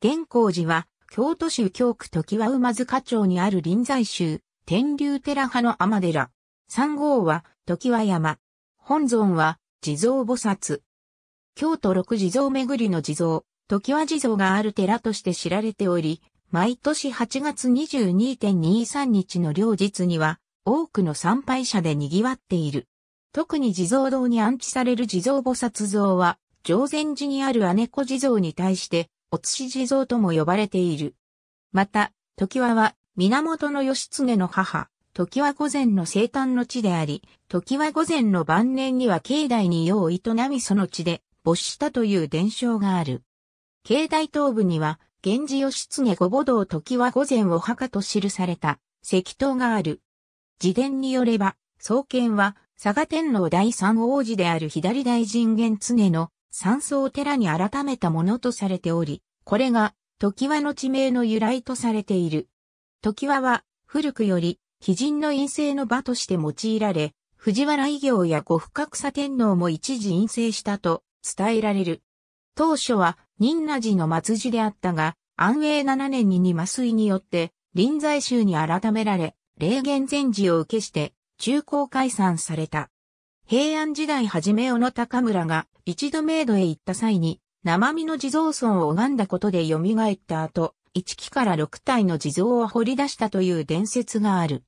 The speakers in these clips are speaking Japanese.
玄光寺は、京都市京区時和馬塚町にある臨済宗、天竜寺派の天寺。三号は、時和山。本尊は、地蔵菩薩。京都六地蔵巡りの地蔵、時和地蔵がある寺として知られており、毎年8月22.23日の両日には、多くの参拝者で賑わっている。特に地蔵堂に安置される地蔵菩薩像は、常禅寺にある姉子地蔵に対して、おつし地蔵とも呼ばれている。また、時和は、源義経の母、時和御前の生誕の地であり、時和御前の晩年には境内に用を営みその地で没したという伝承がある。境内東部には、源氏義経御母堂時和御前お墓と記された石塔がある。自伝によれば、創建は、佐賀天皇第三王子である左大臣元常の山荘寺に改めたものとされており、これが、時和の地名の由来とされている。時和は、古くより、貴人の陰性の場として用いられ、藤原異行や五不覚佐天皇も一時陰性したと伝えられる。当初は、仁和寺の末寺であったが、安永7年に麻酔によって、臨済宗に改められ、霊源禅寺を受けして、中高解散された。平安時代初め小野高村が一度メイドへ行った際に生身の地蔵尊を拝んだことで蘇った後、1期から6体の地蔵を掘り出したという伝説がある。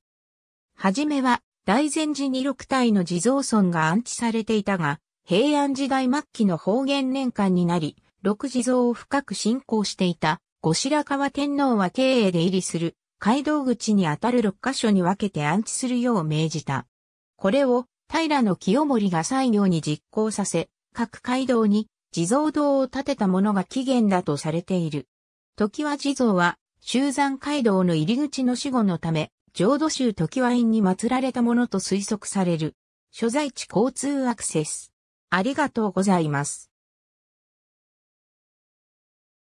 はじめは大善寺に6体の地蔵尊が安置されていたが、平安時代末期の方言年間になり、六地蔵を深く信仰していた後白河天皇は経営で入りする街道口にあたる六箇所に分けて安置するよう命じた。これを平清盛が西行に実行させ、各街道に地蔵堂を建てたものが起源だとされている。時は地蔵は、修山街道の入り口の死後のため、浄土宗時は院に祀られたものと推測される。所在地交通アクセス。ありがとうございます。